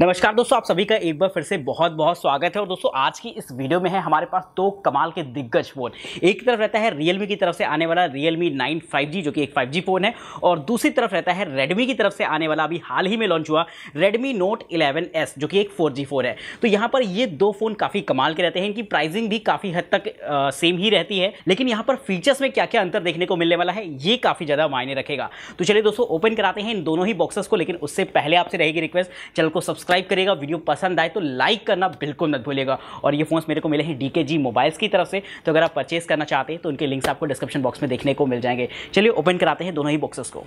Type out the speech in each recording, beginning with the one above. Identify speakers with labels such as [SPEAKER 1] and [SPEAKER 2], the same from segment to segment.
[SPEAKER 1] नमस्कार दोस्तों आप सभी का एक बार फिर से बहुत बहुत स्वागत है और दोस्तों आज की इस वीडियो में है हमारे पास दो कमाल के दिग्गज फ़ोन एक तरफ रहता है रियलमी की तरफ से आने वाला रियलमी 9 5G जो कि एक 5G फ़ोन है और दूसरी तरफ रहता है रेडमी की तरफ से आने वाला अभी हाल ही में लॉन्च हुआ रेडमी नोट इलेवन जो कि एक फोर फ़ोन है तो यहाँ पर ये दो फ़ोन काफ़ी कमाल के रहते हैं इनकी प्राइसिंग भी काफ़ी हद तक आ, सेम ही रहती है लेकिन यहाँ पर फीचर्स में क्या क्या अंतर देखने को मिलने वाला है ये काफ़ी ज़्यादा मायने रखेगा तो चलिए दोस्तों ओपन कराते हैं इन दोनों ही बॉक्सेस को लेकिन उससे पहले आपसे रहेगी रिक्वेस्ट चल को सबसे सब्सक्राइब करेगा वीडियो पसंद आए तो लाइक करना बिल्कुल मत भूलेगा और ये फोन्स मेरे को मिले हैं डी के जी मोबाइल्स की तरफ से तो अगर आप परचेज करना चाहते हैं तो उनके लिंक्स आपको डिस्क्रिप्शन बॉक्स में देखने को मिल जाएंगे चलिए ओपन कराते हैं दोनों ही बॉक्सेस को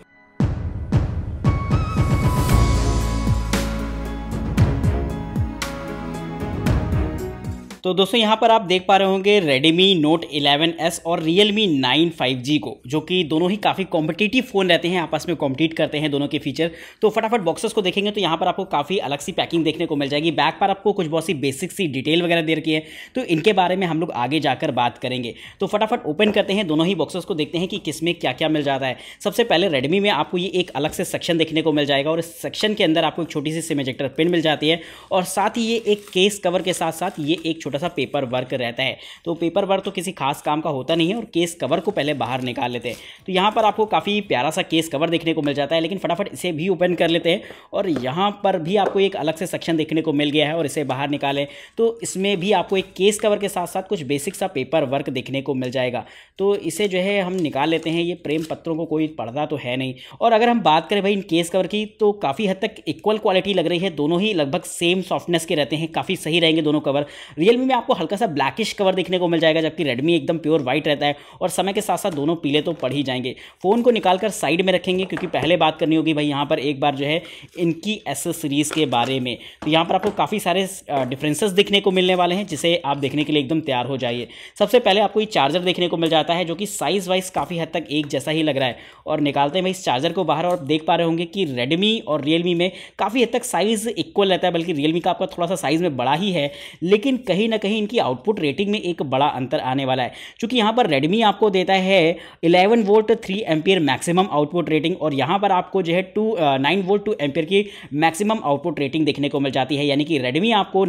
[SPEAKER 1] तो दोस्तों यहाँ पर आप देख पा रहे होंगे रेडमी नोट 11s और Realme 9 5G को जो कि दोनों ही काफ़ी कॉम्पिटिटिव फ़ोन रहते हैं आपस में कॉम्पिटिट करते हैं दोनों के फीचर तो फटाफट बॉक्सेस को देखेंगे तो यहाँ पर आपको काफ़ी अलग सी पैकिंग देखने को मिल जाएगी बैक पर आपको कुछ बहुत सी बेसिक सी डिटेल वगैरह दे रखी है तो इनके बारे में हम लोग आगे जाकर बात करेंगे तो फटाफट ओपन करते हैं दोनों ही बॉक्सेस को देखते हैं कि किसमें क्या क्या मिल जाता है सबसे पहले रेडमी में आपको ये एक अलग से सेक्शन देखने को मिल जाएगा और इस सेक्शन के अंदर आपको एक छोटी सी सिमेजेक्टर पिन मिल जाती है और साथ ही ये एक केस कवर के साथ साथ ये एक छोटा छोटा सा पेपर वर्क रहता है तो पेपर वर्क तो किसी खास काम का होता नहीं है और केस कवर को पहले बाहर निकाल लेते हैं तो यहाँ पर आपको काफ़ी प्यारा सा केस कवर देखने को मिल जाता है लेकिन फटाफट इसे भी ओपन कर लेते हैं और यहाँ पर भी आपको एक अलग से सेक्शन देखने को मिल गया है और इसे बाहर निकालें तो इसमें भी आपको एक केस कवर के साथ साथ कुछ बेसिक सा पेपर वर्क देखने को मिल जाएगा तो इसे जो है हम निकाल लेते हैं ये प्रेम पत्रों को कोई पढ़ता तो है नहीं और अगर हम बात करें भाई इन केस कवर की तो काफ़ी हद तक इक्वल क्वालिटी लग रही है दोनों ही लगभग सेम सॉफ्टनेस के रहते हैं काफ़ी सही रहेंगे दोनों कवर रियल रियलमी में आपको हल्का सा ब्लैकिश कवर देखने को मिल जाएगा जबकि रेडमी एकदम प्योर व्हाइट रहता है और समय के साथ साथ दोनों पीले तो पड़ ही जाएंगे फ़ोन को निकालकर साइड में रखेंगे क्योंकि पहले बात करनी होगी भाई यहाँ पर एक बार जो है इनकी एसेसरीज़ के बारे में तो यहाँ पर आपको काफ़ी सारे डिफ्रेंसेस देखने को मिलने वाले हैं जिसे आप देखने के लिए एकदम तैयार हो जाइए सबसे पहले आपको ये चार्जर देखने को मिल जाता है जो कि साइज़ वाइज काफ़ी हद तक एक जैसा ही लग रहा है और निकालते हैं भाई इस चार्जर को बाहर और देख पा रहे होंगे कि रेडमी और रियलमी में काफ़ी हद तक साइज़ इक्वल रहता है बल्कि रियलमी का आपका थोड़ा सा साइज़ में बड़ा ही है लेकिन कहीं कहीं ना कहीं इनकी आउटपुट रेटिंग में एक बड़ा अंतर आने वाला है क्योंकि यहाँ पर रेडमी आपको देता है eleven volt three ampere maximum output rating और यहाँ पर आपको जो है two nine volt two ampere की मैक्सिमम आउटपुट रेटिंग देखने को मिल जाती है यानी कि रेडमी आपको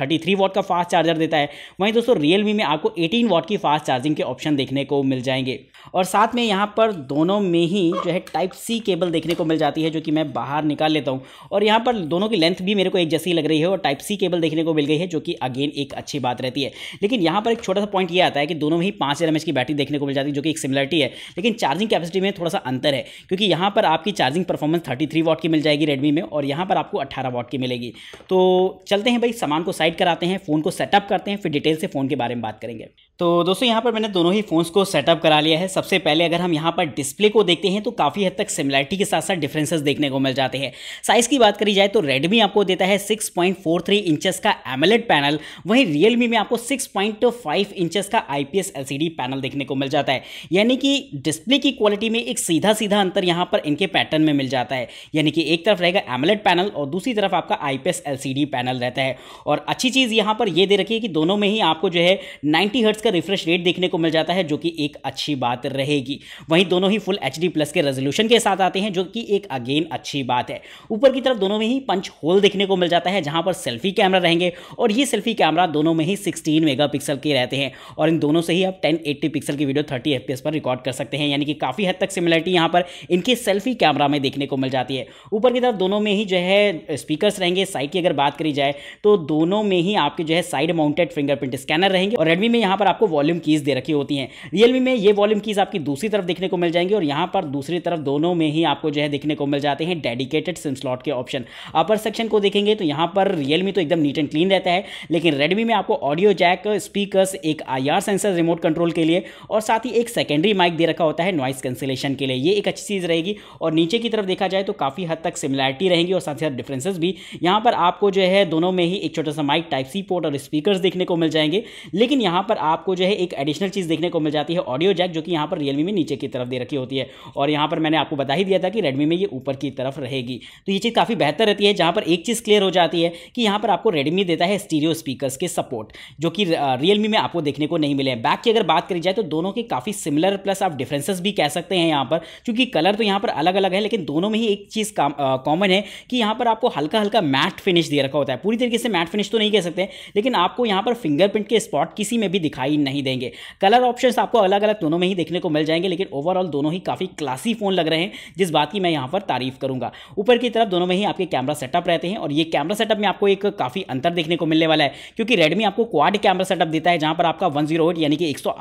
[SPEAKER 1] थर्टी uh, थ्री का फास्ट चार्जर देता है वहीं दोस्तों रियलमी में आपको एटीन वॉट की फास्ट चार्जिंग के ऑप्शन देखने को मिल जाएंगे और साथ में यहाँ पर दोनों में ही जो है टाइप सी केबल देखने को मिल जाती है जो कि मैं बाहर निकाल लेता हूँ और यहाँ पर दोनों की लेंथ भी मेरे को एक जैसी लग रही है और टाइप सी केबल देखने को मिल गई है जो कि अगेन एक अच्छी बात रहती है लेकिन यहाँ पर एक छोटा सा पॉइंट ये आता है कि दोनों में ही पाँच हज़ार की बैटरी देखने को मिल जाती है जो कि एक सिमिलरिटी है लेकिन चार्जिंग कैपेसिटी में थोड़ा सा अंतर है क्योंकि यहाँ पर आपकी चार्जिंग परफॉर्मेंस थर्टी थ्री की मिल जाएगी रेडमी में और यहाँ पर आपको अट्ठारह वॉट की मिलेगी तो चलते हैं भाई सामान को साइड कराते हैं फ़ोन को सेटअप करते हैं फिर डिटेल से फ़ोन के बारे में बात करेंगे तो दोस्तों यहाँ पर मैंने दोनों ही फ़ोन्स को सेटअप करा लिया है सबसे पहले अगर हम यहाँ पर डिस्प्ले को देखते हैं तो काफ़ी हद तक सिमिलैरिटी के साथ साथ डिफरेंसेस देखने को मिल जाते हैं साइज़ की बात करी जाए तो रेडमी आपको देता है 6.43 इंचेस का एमलेट पैनल वहीं रियलमी में आपको 6.5 इंचेस का आईपीएस एलसीडी पैनल देखने को मिल जाता है यानी कि डिस्प्ले की क्वालिटी में एक सीधा सीधा अंतर यहाँ पर इनके पैटर्न में मिल जाता है यानी कि एक तरफ रहेगा एमलेट पैनल और दूसरी तरफ आपका आई पी पैनल रहता है और अच्छी चीज़ यहाँ पर यह दे रखी है कि दोनों में ही आपको जो है नाइन्टी हर्ट्स का इसका रिफ्रेश रेट देखने को मिल जाता है जो कि एक अच्छी बात रहेगी वहीं दोनों ही फुल एच प्लस के रेजोल्यूशन के साथ आते हैं जो कि एक अगेन अच्छी बात है ऊपर की तरफ दोनों में ही पंच होल देखने को मिल जाता है जहां पर सेल्फी कैमरा रहेंगे और ये सेल्फी कैमरा दोनों में ही सिक्सटीन मेगा के रहते हैं और इन दोनों से ही आप टेन एट्टी पिक्सल की वीडियो थर्टी एफ पर रिकॉर्ड कर सकते हैं यानी कि काफ़ी हद तक सिमिलरिटी यहाँ पर इनके सेल्फी कैमरा में देखने को मिल जाती है ऊपर की तरफ दोनों में ही जो है स्पीकर्स रहेंगे साइड की अगर बात करी जाए तो दोनों में ही आपके जो है साइड माउंटेड फिंगरप्रिंट स्कैनर रहेंगे और रेडमी में यहाँ पर आपको वॉल्यूम कीज़ दे रखी होती हैं रियलमी में ये वॉल्यूम कीज़ आपकी दूसरी तरफ देखने को मिल जाएंगी और यहाँ पर दूसरी तरफ दोनों में ही आपको जो है देखने को मिल जाते हैं डेडिकेटेड सिम स्लॉट के ऑप्शन अपर सेक्शन को देखेंगे तो यहाँ पर रियलमी तो एकदम नीट एंड क्लीन रहता है लेकिन रेडमी में आपको ऑडियो जैक स्पीकर्स एक आई सेंसर रिमोट कंट्रोल के लिए और साथ ही एक सेकेंडरी माइक दे रखा होता है नॉइस कैंसिलेशन के लिए ये एक अच्छी चीज़ रहेगी और नीचे की तरफ देखा जाए तो काफ़ी हद तक सिमिलैरिटी रहेंगी और साथ ही साथ डिफ्रेंसेज भी यहाँ पर आपको जो है दोनों में ही एक छोटा सा माइक टाइप सी पोर्ट और स्पीकर देखने को मिल जाएंगे लेकिन यहाँ पर आप आपको जो है एक एडिशनल चीज़ देखने को मिल जाती है ऑडियो जैक जो कि यहाँ पर रियलमी में नीचे की तरफ दे रखी होती है और यहाँ पर मैंने आपको बता ही दिया था कि रेडमी में ये ऊपर की तरफ रहेगी तो ये चीज़ काफ़ी बेहतर रहती है जहाँ पर एक चीज़ क्लियर हो जाती है कि यहाँ पर आपको रेडमी देता है स्टीरियो स्पीकर्स के सपोर्ट जो कि रियलमी में आपको देखने को नहीं मिले बैक की अगर बात करी जाए तो दोनों के काफ़ी सिमिलर प्लस आप डिफ्रेंसेस भी कह सकते हैं यहाँ पर क्योंकि कलर तो यहाँ पर अलग अलग है लेकिन दोनों में ही एक चीज़ कॉमन है कि यहाँ पर आपको हल्का हल्का मैट फिनिश दे रखा होता है पूरी तरीके से मैट फिनिश तो नहीं कह सकते लेकिन आपको यहाँ पर फिंगरप्रिंट के स्पॉट किसी में भी दिखाई दिखाई नहीं देंगे कलर ऑप्शंस आपको अलग अलग दोनों में ही देखने को मिल जाएंगे लेकिन ओवरऑल दोनों ही काफ़ी क्लासी फ़ोन लग रहे हैं जिस बात की मैं यहां पर तारीफ करूंगा ऊपर की तरफ दोनों में ही आपके कैमरा सेटअप रहते हैं और ये कैमरा सेटअप में आपको एक काफ़ी अंतर देखने को मिलने वाला है क्योंकि रेडमी आपको क्वाड कैमरा सेटअप देता है जहां पर आपका वन यानी कि एक सौ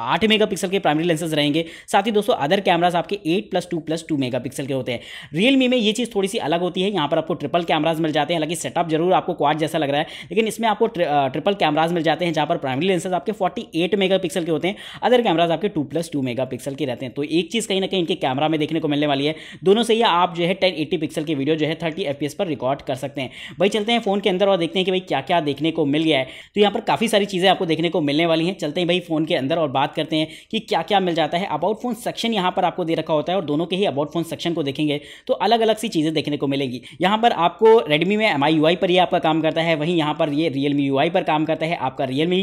[SPEAKER 1] के प्राइमरी लेंसेज रहेंगे साथ ही दोस्तों अदर कैमराज आपके eight plus two plus two mega के होते हैं रियलमी में ये चीज़ थोड़ी सी अलग होती है यहां पर आपको ट्रिपल कैमराज मिल जाते हैं हालांकि सेटअप जरूर आपको क्वाड जैसा लग रहा है लेकिन इसमें आपको ट्रिपल कैमराज मिल जाते हैं जहां पर प्राइमरी लेंसेज आपके फोर्टी मेगापिक्सल के होते हैं अदर कैमराज आपके टू प्लस टू मेगा के रहते हैं तो एक चीज़ कहीं ना कहीं इनके कैमरा में देखने को मिलने वाली है दोनों से ही आप जो है टेन एट्टी पिक्सल की वीडियो जो है थर्टी एफ पर रिकॉर्ड कर सकते हैं भाई चलते हैं फोन के अंदर और देखते हैं कि भाई क्या क्या देखने को मिल गया है तो यहाँ पर काफ़ी सारी चीज़ें आपको देखने को मिलने वाली हैं चलते हैं भाई फोन के अंदर और बात करते हैं कि क्या क्या मिल जाता है अबाउट फोन सेक्शन यहाँ पर आपको दे रखा होता है और दोनों के ही अबाउट फोन सेक्शन को देखेंगे तो अलग अलग सी चीज़ें देखने को मिलेंगी यहाँ पर आपको रेडमी में एम आई पर ही आपका काम करता है वहीं यहाँ पर ये रियलमी यू पर काम करता है आपका रियलमी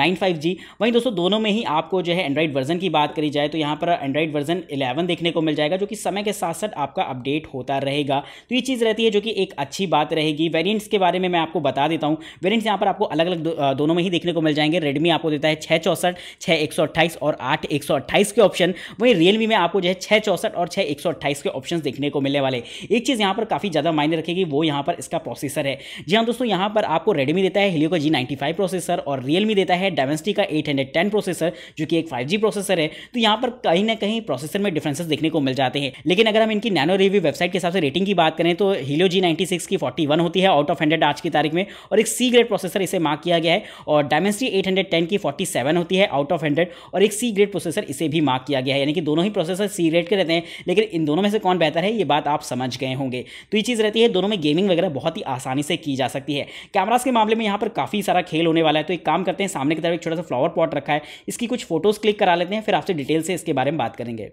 [SPEAKER 1] नाइन फाइव जी वहीं दोस्तों दोनों में ही आपको जो है एंड्रॉइड वर्जन की बात करी जाए तो यहाँ पर एंड्रॉइड वर्जन इलेवन देखने को मिल जाएगा जो कि समय के साथ साथ आपका अपडेट होता रहेगा तो ये चीज़ रहती है जो कि एक अच्छी बात रहेगी वेरियंट्स के बारे में मैं आपको बता देता हूँ वेरियंट्स यहाँ पर आपको अलग अलग दो, दोनों में ही देखने को मिल जाएंगे रेडमी आपको देता है छः चौसठ छः एक सौ अट्ठाईस और आठ एक सौ अट्ठाईस के ऑप्शन वहीं रियलमी में आपको जो है छः चौसठ और छः एक सौ अट्ठाईस के ऑप्शन देखने को मिलने वाले एक चीज़ यहाँ पर काफ़ी ज़्यादा मायने रखेगी वो यहाँ पर इसका प्रोसेसर है जी हाँ दोस्तों यहाँ पर आपको रेडमी देता है हिलियो का जी नाइन्टी फाइव प्रोसेसर और रियलमी देता है डायमेंसिटी का एट एट टेन प्रोसेसर जो कि एक फाइव प्रोसेसर है तो यहाँ पर कहीं ना कहीं प्रोसेसर में डिफ्रेंसेस देखने को मिल जाते हैं लेकिन अगर हम इनकी नैनो रिव्यू वेबसाइट के हिसाब से रेटिंग की बात करें तो हीलो जी सिक्स की फोर्टी होती है आउट ऑफ हंड्रेड आज की तारीख में और एक सी ग्रेड प्रोसेसर इसे मार्क किया गया है और डायमेंसिटी एट टेन की फोर्टी होती है आउट ऑफ हंड्रेड और एक सी ग्रेड प्रोसेसर इसे भी मार्क किया गया है यानी कि दोनों ही प्रोसेसर सी ग्रेड के रहते हैं लेकिन इन दोनों में से कौन बेहतर है ये बात आप समझ गए होंगे तो ये चीज़ रहती है दोनों में गेमिंग वगैरह बहुत ही आसानी से की जा सकती है कैमराज के मामले में यहाँ पर काफ़ी सारा खेल होने वाला है तो एक काम करते हैं सामने की तरफ एक छोटा सा फ्लावर वॉट रखा है इसकी कुछ फोटोज़ क्लिक करा लेते हैं फिर आपसे डिटेल से इसके बारे में बात करेंगे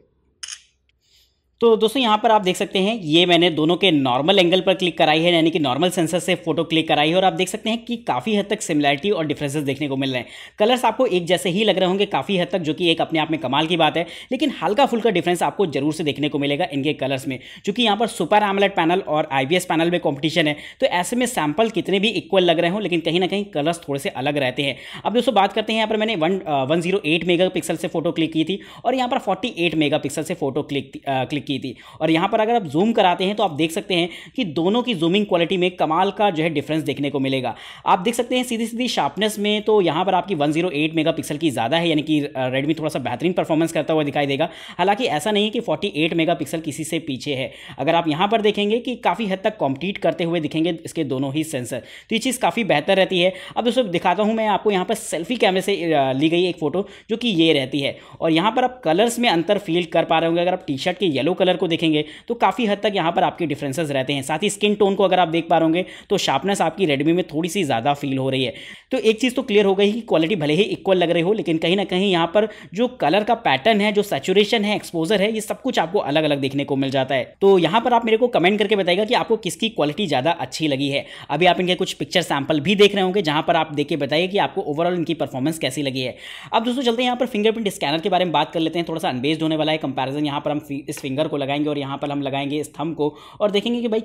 [SPEAKER 1] तो दोस्तों यहाँ पर आप देख सकते हैं ये मैंने दोनों के नॉर्मल एंगल पर क्लिक कराई है यानी कि नॉर्मल सेंसर से फोटो क्लिक कराई है और आप देख सकते हैं कि काफ़ी हद तक सिमिलैरिटी और डिफरेंसेस देखने को मिल रहे हैं कलर्स आपको एक जैसे ही लग रहे होंगे काफ़ी हद तक जो कि एक अपने आप में कमाल की बात है लेकिन हल्का फुल्का डिफरेंस आपको जरूर से देखने को मिलेगा इनके कलर्स में चूंकि यहाँ पर सुपर एमलेट पैनल और आई पैनल में कॉम्पिटिशन है तो ऐसे में सैम्पल कितने भी इक्वल लग रहे हों लेकिन कहीं ना कहीं कलर्स थोड़े से अलग रहते हैं अब दोस्तों बात करते हैं यहाँ पर मैंने वन वन से फोटो क्लिक की थी और यहाँ पर फोर्टी एट से फोटो क्लिक क्लिक की थी और यहाँ पर अगर आप जूम कराते हैं तो आप देख सकते हैं कि दोनों की जूमिंग क्वालिटी में कमाल का जो है डिफरेंस देखने को मिलेगा आप देख सकते हैं सीधी सीधी शार्पनेस में तो यहाँ पर आपकी वन मेगापिक्सल की ज़्यादा है यानी कि रेडमी थोड़ा सा बेहतरीन परफॉर्मेंस करता हुआ दिखाई देगा हालांकि ऐसा नहीं है कि फोर्टी मेगापिक्सल किसी से पीछे है अगर आप यहाँ पर देखेंगे कि काफ़ी हद तक कॉम्पीट करते हुए दिखेंगे इसके दोनों ही सेंसर तो ये चीज़ काफ़ी बेहतर रहती है अब दोस्तों दिखाता हूँ मैं आपको यहाँ पर सेल्फी कैमरे से ली गई एक फ़ोटो जो कि ये रहती है और यहाँ पर आप कलर्स में अंतर फील कर पा रहे होंगे अगर आप टी शर्ट के येलो कलर को देखेंगे तो काफ़ी हद तक यहाँ पर आपके डिफ्रेंसेज रहते हैं साथ ही स्किन टोन को अगर आप देख पा रहे होंगे तो शार्पनेस आपकी रेडमी में थोड़ी सी ज़्यादा फील हो रही है तो एक चीज़ तो क्लियर हो गई कि क्वालिटी भले ही इक्वल लग रही हो लेकिन कहीं ना कहीं यहाँ पर जो कलर का पैटर्न है जो सेचुरेशन है एक्सपोजर है ये सब कुछ आपको अलग अलग देखने को मिल जाता है तो यहाँ पर आप मेरे को कमेंट करके बताएगा कि आपको किसकी क्वालिटी ज़्यादा अच्छी लगी है अभी आप इनके कुछ पिक्चर सैंपल भी देख रहे होंगे जहाँ पर आप देख के बताइए कि आपको ओवरऑल इनकी परफॉर्मेंस कैसी लगी है अब दोस्तों चलते हैं यहाँ पर फिंगरप्रिंट स्कैनर के बारे में बात कर लेते हैं थोड़ा सा अनबेस्ड होने वाला है कंपैरिजन यहाँ पर हम इस फिंगर फिंगर को लगाएंगे और यहाँ पर हम लगाएंगे इस थम को और देखेंगे कि भाई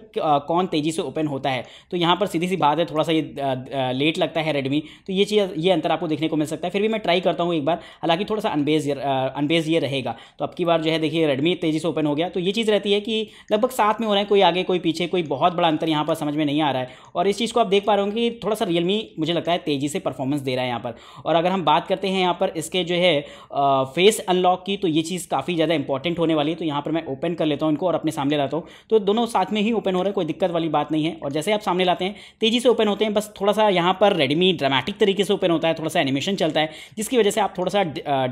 [SPEAKER 1] कौन तेज़ी से ओपन होता है तो यहाँ पर सीधी सी बात है थोड़ा सा ये लेट लगता है रेडमी तो ये चीज़ ये अंतर आपको देखने को मिल सकता है फिर भी मैं ट्राई करता हूँ एक बार हालांकि थोड़ा सा अनबेज अनबेज ये रहेगा तो अब की बार जो है देखिए रेडमी तेज़ी से ओपन हो गया तो ये चीज़ रहती है कि लगभग साथ में हो रहे हैं कोई आगे कोई पीछे कोई बहुत बड़ा अंतर यहाँ पर समझ में नहीं आ रहा है और इस चीज़ को आप देख पा रहे होंगे कि थोड़ा सा रियलमी मुझे लगता है तेज़ी से परफॉर्मेंस दे रहा है यहाँ पर और अगर हम बात करते हैं यहाँ पर इसके जो है फेस अनलॉक की तो ये चीज़ काफ़ी ज़्यादा इंपॉर्टेंट होने वाली है तो यहाँ पर मैं ओपन कर लेता हूँ इनको और अपने सामने लाता हूँ तो दोनों साथ में ही ओपन हो रहे हैं कोई दिक्कत वाली बात नहीं है और जैसे आप सामने लाते हैं तेज़ी से ओपन होते हैं बस थोड़ा सा यहाँ पर रेडमी ड्रामेटिक तरीके से ओपन होता है थोड़ा सा एनिमेशन चलता है जिसकी वजह से आप थोड़ा सा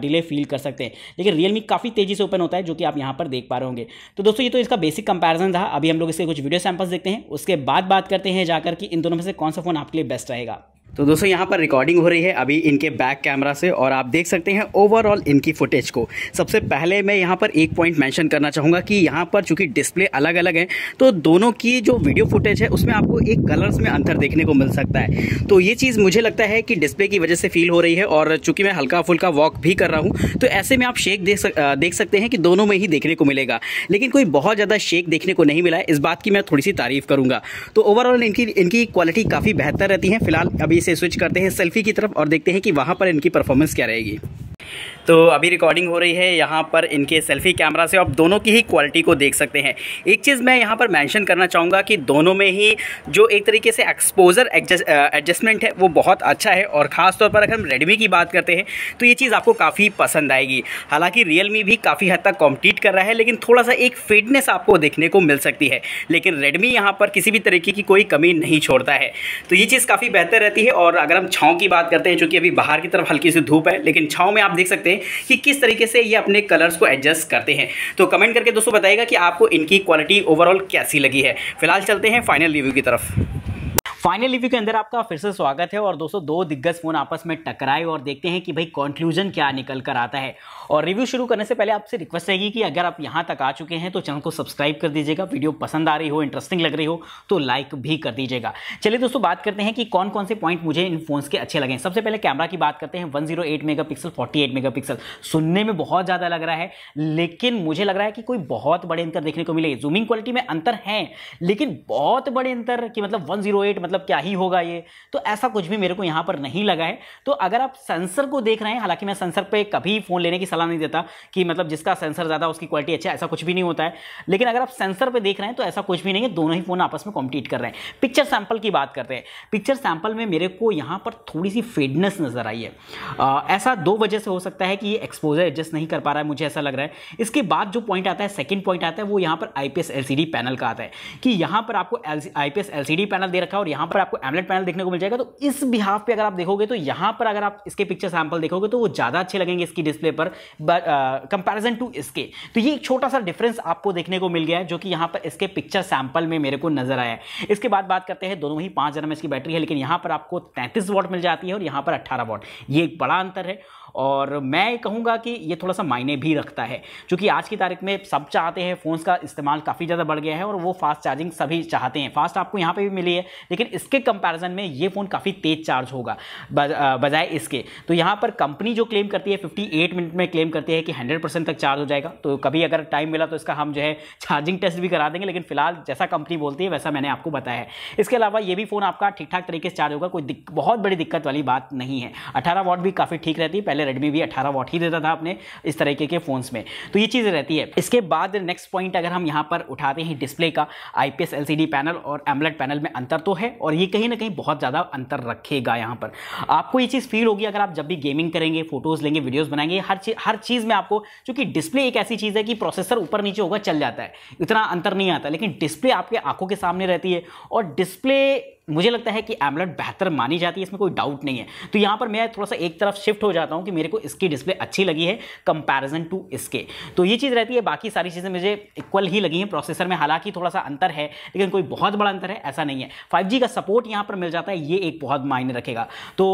[SPEAKER 1] डिले फील कर सकते हैं लेकिन रियलमी काफ़ी तेज़ी से ओपन होता है जो कि आप यहाँ पर देख पा रहे होंगे तो दोस्तों ये तो इसका बेसिक कंपेरिजन था अभी हम लोग इसके कुछ वीडियो सैम्पल्स देखते हैं उसके बाद बात करते हैं जाकर कि इन दोनों में से कौन सा फ़ोन आपके लिए बेस्ट रहेगा तो दोस्तों यहाँ पर रिकॉर्डिंग हो रही है अभी इनके बैक कैमरा से और आप देख सकते हैं ओवरऑल इनकी फुटेज को सबसे पहले मैं यहाँ पर एक पॉइंट मेंशन करना चाहूँगा कि यहाँ पर चूंकि डिस्प्ले अलग अलग है तो दोनों की जो वीडियो फुटेज है उसमें आपको एक कलर्स में अंतर देखने को मिल सकता है तो ये चीज़ मुझे लगता है कि डिस्प्ले की वजह से फील हो रही है और चूंकि मैं हल्का फुल्का वॉक भी कर रहा हूँ तो ऐसे में आप शेक देख सक, देख सकते हैं कि दोनों में ही देखने को मिलेगा लेकिन कोई बहुत ज़्यादा शेक देखने को नहीं मिला है इस बात की मैं थोड़ी सी तारीफ करूँगा तो ओवरऑल इनकी इनकी क्वालिटी काफ़ी बेहतर रहती है फिलहाल अभी चलिए इसे स्विच करते हैं सेल्फी की तरफ और देखते हैं कि वहाँ पर इनकी परफॉर्मेंस क्या रहेगी तो अभी रिकॉर्डिंग हो रही है यहाँ पर इनके सेल्फी कैमरा से आप दोनों की ही क्वालिटी को देख सकते हैं एक चीज़ मैं यहाँ पर मैंशन करना चाहूँगा कि दोनों में ही जो एक तरीके से एक्सपोजर एडजस्टमेंट uh, है वो बहुत अच्छा है और ख़ास तौर पर अगर हम रेडमी की बात करते हैं तो ये चीज़ आपको काफ़ी पसंद आएगी हालाँकि रियलमी भी काफ़ी हद तक कॉम्पीट कर रहा है लेकिन थोड़ा सा एक फिटनेस आपको देखने को मिल सकती है लेकिन रेडमी यहाँ पर किसी भी तरीके की कोई कमी नहीं छोड़ता है तो ये चीज़ काफ़ी बेहतर रहती है और अगर हम छाँव की बात करते हैं चूँकि अभी बाहर की तरफ हल्की सी धूप है लेकिन छाँव में आप देख सकते हैं कि किस तरीके से ये अपने कलर्स को एडजस्ट करते हैं तो कमेंट करके दोस्तों बताएगा कि आपको इनकी क्वालिटी ओवरऑल कैसी लगी है फिलहाल चलते हैं फाइनल रिव्यू की तरफ फाइनल रिव्यू के अंदर आपका फिर से स्वागत है और दोस्तों दो दिग्गज फोन आपस में टकराए और देखते हैं कि भाई कंक्लूजन क्या निकल कर आता है और रिव्यू शुरू करने से पहले आपसे रिक्वेस्ट रहेगी कि अगर आप यहां तक आ चुके हैं तो चैनल को सब्सक्राइब कर दीजिएगा वीडियो पसंद आ रही हो इंटरेस्टिंग लग रही हो तो लाइक भी कर दीजिएगा चलिए दोस्तों बात करते हैं कि कौन कौन से पॉइंट मुझे इन फोन के अच्छे लगे हैं सबसे पहले कैमरा की बात करते हैं 108 मेगापिक्सल मेगा पिक्सल सुनने में बहुत ज़्यादा लग रहा है लेकिन मुझे लग रहा है कि कोई बहुत बड़े अंतर देखने को मिले जूमिंग क्वालिटी में अंतर है लेकिन बहुत बड़े अंतर कि मतलब वन मतलब मतलब क्या ही होगा ये तो ऐसा कुछ भी मेरे को यहाँ पर नहीं लगा है तो अगर आप सेंसर को देख रहे हैं हालांकि मैं सेंसर पे कभी फ़ोन लेने की सलाह नहीं देता कि मतलब जिसका सेंसर ज़्यादा उसकी क्वालिटी अच्छा ऐसा कुछ भी नहीं होता है लेकिन अगर आप सेंसर पर देख रहे हैं तो ऐसा कुछ भी नहीं है दोनों ही फ़ोन आपस में कॉम्पीट कर रहे हैं पिक्चर सैम्पल की बात करते हैं पिक्चर सैम्पल में मेरे को यहाँ पर थोड़ी सी फेडनेस नज़र आई है ऐसा दो वजह से हो सकता है कि ये एक्सपोजर एडजस्ट नहीं कर पा रहा है मुझे ऐसा लग रहा है इसके बाद जो पॉइंट आता है सेकंड पॉइंट आता है वो यहाँ पर आईपीएस एलसीडी पैनल का आता है कि यहाँ पर आपको आईपीएस एलसीडी पैनल दे रखा है और यहां पर आपको एमलेट पैनल देखने को मिल जाएगा तो इस बिहाफ पे अगर आप देखोगे तो यहां पर अगर आप इसके पिक्चर सैंपल देखोगे तो वो ज़्यादा अच्छे लगेंगे इसकी डिस्प्ले पर कंपैरिजन टू uh, इसके तो ये एक छोटा सा डिफरेंस आपको देखने को मिल गया है जो कि यहां पर इसके पिक्चर सैंपल में मेरे को नजर आया है इसके बाद बात करते हैं दोनों ही पांच हज़ार की बैटरी है लेकिन यहां पर आपको तैंतीस वॉट मिल जाती है और यहाँ पर अट्ठारह वॉट ये एक बड़ा अंतर है और मैं कहूँगा कि ये थोड़ा सा मायने भी रखता है क्योंकि आज की तारीख में सब चाहते हैं फ़ोन्स का इस्तेमाल काफ़ी ज़्यादा बढ़ गया है और वो फास्ट चार्जिंग सभी चाहते हैं फास्ट आपको यहाँ पर भी मिली है लेकिन इसके कंपेरिजन में ये फ़ोन काफ़ी तेज़ चार्ज होगा बजाय इसके तो यहाँ पर कंपनी जो क्लेम करती है फिफ्टी मिनट में क्लेम करती है कि हंड्रेड तक चार्ज हो जाएगा तो कभी अगर टाइम मिला तो इसका हम जो है चार्जिंग टेस्ट भी करा देंगे लेकिन फिलहाल जैसा कंपनी बोलती है वैसा मैंने आपको बताया है इसके अलावा ये भी फ़ोन आपका ठीक ठाक तरीके से चार्ज होगा कोई बहुत बड़ी दिक्कत वाली बात नहीं है अठारह वॉट भी काफ़ी ठीक रहती है पहले रेडमी भी अठारह वॉट ही देता था अपने इस तरीके के फ़ोन्स में तो ये चीज़ रहती है इसके बाद नेक्स्ट पॉइंट अगर हम यहाँ पर उठाते हैं डिस्प्ले का आई पी पैनल और एमलेट पैनल में अंतर तो है और ये कहीं ना कहीं बहुत ज़्यादा अंतर रखेगा यहाँ पर आपको ये चीज़ फील होगी अगर आप जब भी गेमिंग करेंगे फोटोज़ लेंगे वीडियोज़ बनाएंगे हर चीज़ हर चीज़ में आपको चूँकि डिस्प्ले एक ऐसी चीज़ है कि प्रोसेसर ऊपर नीचे होगा चल जाता है इतना अंतर नहीं आता लेकिन डिस्प्ले आपके आंखों के सामने रहती है और डिस्प्ले मुझे लगता है कि एमलेट बेहतर मानी जाती है इसमें कोई डाउट नहीं है तो यहाँ पर मैं थोड़ा सा एक तरफ शिफ्ट हो जाता हूँ कि मेरे को इसकी डिस्प्ले अच्छी लगी है कंपैरिजन टू इसके तो ये चीज़ रहती है बाकी सारी चीज़ें मुझे इक्वल ही लगी हैं प्रोसेसर में हालांकि थोड़ा सा अंतर है लेकिन कोई बहुत बड़ा अंतर है ऐसा नहीं है फाइव का सपोर्ट यहाँ पर मिल जाता है ये एक बहुत मायने रखेगा तो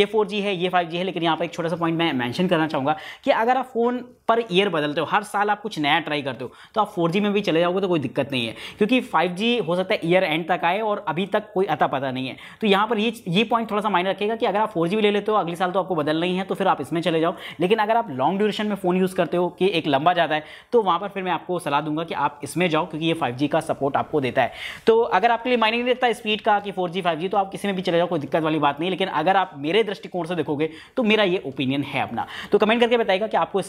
[SPEAKER 1] ये फोर है ये फाइव है लेकिन यहाँ पर एक छोटा सा पॉइंट मैं मैंशन करना चाहूँगा कि अगर आप फ़ोन पर ईयर बदलते हो हर साल आप कुछ नया ट्राई करते हो तो आप फोर में भी चले जाओगे तो कोई दिक्कत नहीं है क्योंकि फाइव हो सकता है ईयर एंड तक आए और अभी तक कोई अता पता नहीं है तो यहाँ पर ये ये पॉइंट थोड़ा सा मायने रखेगा कि अगर आप फोर ले लेते हो अगले साल तो आपको बदल नहीं है तो फिर आप इसमें चले जाओ लेकिन अगर आप लॉन्ग ड्यूरेशन में फ़ोन यूज़ करते हो कि एक लंबा जाता है तो वहाँ पर फिर मैं आपको सलाह दूंगा कि आप इसमें जाओ क्योंकि ये फाइव का सपोर्ट आपको देता है तो अगर आपके लिए माइंड नहीं देखता स्पीड का कि फोर जी तो आप किसी में भी चले जाओ कोई दिक्कत वाली बात नहीं लेकिन अगर आप मेरे दृष्टिकोण से देखोगे तो मेरा ये ओपिनियन है अपना तो कमेंट करके बताएगा कि आपको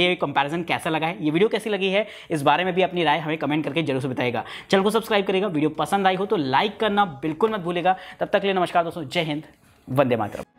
[SPEAKER 1] ये कंपेरिजन कैसा लगा है ये वीडियो कैसी लगी है इस बारे में भी अपनी राय हमें कमेंट करके जरूर से बताएगा चैनल को सब्सक्राइब करेगा वीडियो पसंद आई हो तो लाइक करना बिल्कुल मत भूलेगा तब तक लिए नमस्कार दोस्तों जय हिंद वंदे मातरम